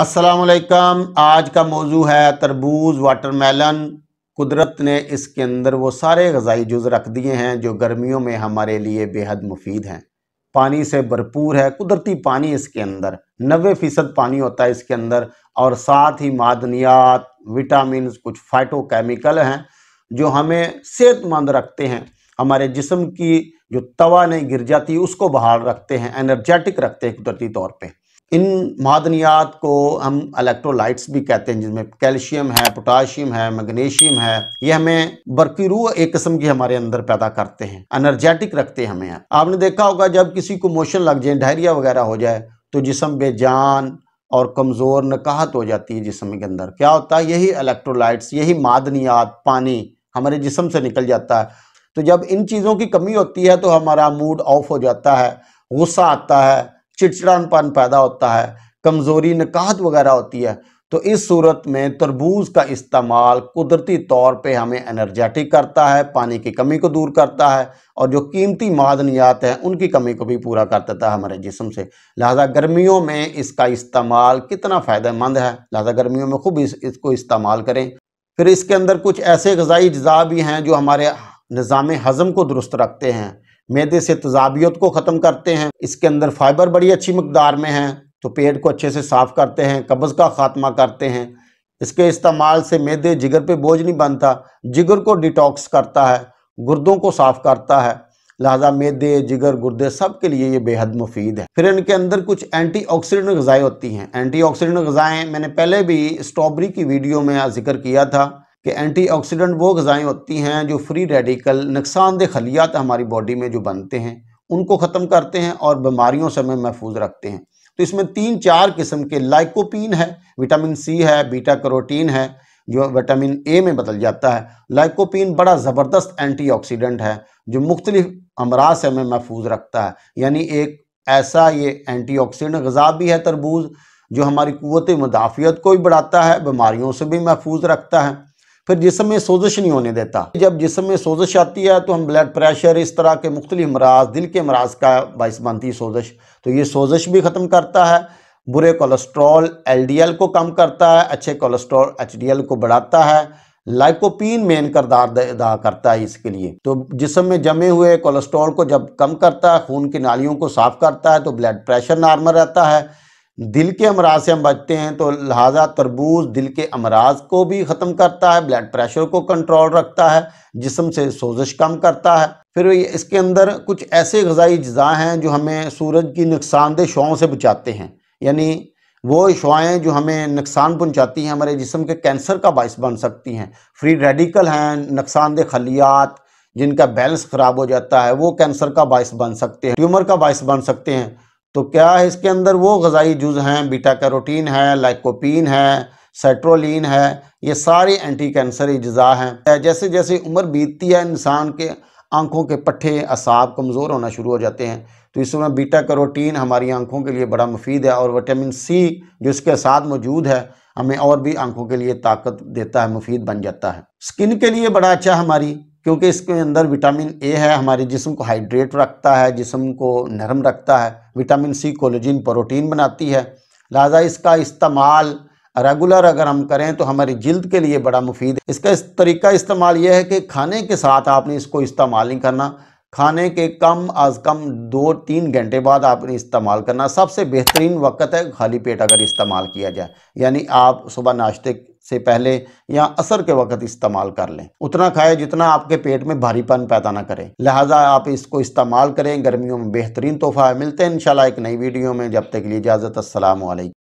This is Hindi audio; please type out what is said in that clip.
असलकम आज का मौजू है तरबूज वाटर मेलन कुदरत ने इसके अंदर वो सारे गजाई जुज़ रख दिए हैं जो गर्मियों में हमारे लिए बेहद मुफीद हैं पानी से भरपूर है कुदरती पानी इसके अंदर नबे फ़ीसद पानी होता है इसके अंदर और साथ ही मादनियात विटामिन कुछ फाइटोकेमिकल हैं जो हमें सेहतमंद रखते हैं हमारे जिसम की जो तवा नहीं गिर जाती उसको बहाल रखते हैं एनर्जेटिक रखते हैं कुदरती तौर पर इन मादनियात को हम इलेक्ट्रोलाइट्स भी कहते हैं जिसमें कैल्शियम है पोटाशियम है मैग्नीशियम है ये हमें बरकी रूह एक किस्म की हमारे अंदर पैदा करते हैं एनर्जेटिक रखते हैं हमें आपने देखा होगा जब किसी को मोशन लग जाए डायरिया वगैरह हो जाए तो जिसम बेजान और कमज़ोर नकाहत हो जाती है जिसम के अंदर क्या होता है यही इलेक्ट्रोलाइट्स यही मादनियात पानी हमारे जिसम से निकल जाता है तो जब इन चीज़ों की कमी होती है तो हमारा मूड ऑफ हो जाता है गुस्सा आता है चिड़चिड़ापन पैदा होता है कमज़ोरी निकाहत वगैरह होती है तो इस सूरत में तरबूज का इस्तेमाल कुदरती तौर पे हमें एनर्जेटिक करता है पानी की कमी को दूर करता है और जो कीमती मादनियात हैं उनकी कमी को भी पूरा कर देता है हमारे जिसम से लिहाजा गर्मियों में इसका इस्तेमाल कितना फ़ायदेमंद है लिहाजा गर्मियों में खूब इस, इसको इस्तेमाल करें फिर इसके अंदर कुछ ऐसे गजाई अज्जा भी हैं जो हमारे निज़ाम हज़म को दुरुस्त रखते हैं मैदे से तजाबियत को ख़त्म करते हैं इसके अंदर फाइबर बड़ी अच्छी मकदार में है तो पेट को अच्छे से साफ़ करते हैं कब्ज़ का ख़ात्मा करते हैं इसके इस्तेमाल से मैदे जिगर पे बोझ नहीं बनता जिगर को डिटॉक्स करता है गुर्दों को साफ़ करता है लिहाजा मैदे जिगर गुर्दे सब के लिए ये बेहद मुफीद है फिर इनके अंदर कुछ एंटी ऑक्सीडेंट गज़ाएँ होती हैं एंटी ऑक्सीडेंट गज़ाएँ मैंने पहले भी स्ट्रॉबेरी की वीडियो में जिक्र किया था कि एंटीऑक्सीडेंट वो गज़ाएँ होती हैं जो फ्री रेडिकल नुकसानदेह खलियात हमारी बॉडी में जो बनते हैं उनको ख़त्म करते हैं और बीमारियों से हमें महफूज रखते हैं तो इसमें तीन चार किस्म के लाइकोपिन है विटामिन सी है बीटा करोटीन है जो विटामिन ए में बदल जाता है लाइकोपिन बड़ा ज़बरदस्त एंटीऑक्सीडेंट है जो मुख्तलिफ अमराज से हमें महफूज रखता है यानी एक ऐसा ये एंटीऑक्सीडेंट गज़ा भी है तरबूज जो हमारी क़वत मुदाफ़ियत को भी बढ़ाता है बीमारियों से भी महफूज रखता है फिर जिसम में सोजिश नहीं होने देता जब जिसम में सोजिश आती है तो हम ब्लड प्रेशर इस तरह के मुख्तलि मराज दिल के मराज का बायस बनती है सोजिश तो ये सोजिश भी ख़त्म करता है बुरे कोलेस्ट्रॉल एलडीएल को कम करता है अच्छे कोलेस्ट्रॉल एचडीएल को बढ़ाता है लाइकोपीन मेन करदार अदा करता है इसके लिए तो जिसम में जमे हुए कोलेस्ट्रॉल को जब कम करता है खून की नालियों को साफ करता है तो ब्लड प्रेशर नॉर्मल रहता है दिल के अमराज से हम बचते हैं तो लिहाजा तरबूज दिल के अमराज को भी ख़त्म करता है ब्लड प्रेशर को कंट्रोल रखता है जिसम से सोजिश कम करता है फिर इसके अंदर कुछ ऐसे गजाई अज्जा हैं जो हमें सूरज की नुकसानदेह शुआओं से बचाते हैं यानी वो शुआएँ जो हमें नुकसान पहुँचाती हैं हमारे जिसम के कैंसर का बायस बन सकती हैं फ्री रेडिकल हैं नुकसानदेह खलियात जिनका बैलेंस ख़राब हो जाता है वो कैंसर का बायस बन सकते हैं ट्यूमर का बायस बन सकते हैं तो क्या इसके अंदर वो गज़ाई जुज़ हैं बीटा कैरोटीन है लाइकोपिन है सेट्रोलिन है ये सारे एंटी कैंसर अज्जा हैं जैसे जैसे उम्र बीतती है इंसान के आंखों के पट्ठे असाब कमज़ोर होना शुरू हो जाते हैं तो इसमें बीटा करोटीन हमारी आंखों के लिए बड़ा मुफीद है और विटामिन सी जो इसके साथ मौजूद है हमें और भी आंखों के लिए ताकत देता है मुफीद बन जाता है स्किन के लिए बड़ा अच्छा हमारी क्योंकि इसके अंदर विटामिन ए है हमारे जिसम को हाइड्रेट रखता है जिसम को नरम रखता है विटामिन सी कोलोजिन प्रोटीन बनाती है लिहाजा इसका इस्तेमाल रेगुलर अगर हम करें तो हमारी जल्द के लिए बड़ा मुफीद है इसका इस तरीका इस्तेमाल यह है कि खाने के साथ आपने इसको इस्तेमाल नहीं करना खाने के कम अज़ कम दो तीन घंटे बाद आपने इस्तेमाल करना सबसे बेहतरीन वक्त है खाली पेट अगर इस्तेमाल किया जाए यानी आप सुबह नाश्ते से पहले या असर के वक्त इस्तेमाल कर लें उतना खाएं जितना आपके पेट में भारीपन पैदा ना करें लिहाजा आप इसको इस्तेमाल करें गर्मियों में बेहतरीन तोहफा है मिलते हैं इंशाल्लाह एक नई वीडियो में जब तक के लिए इजाज़त असल